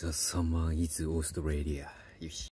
The summer is Australia. よし。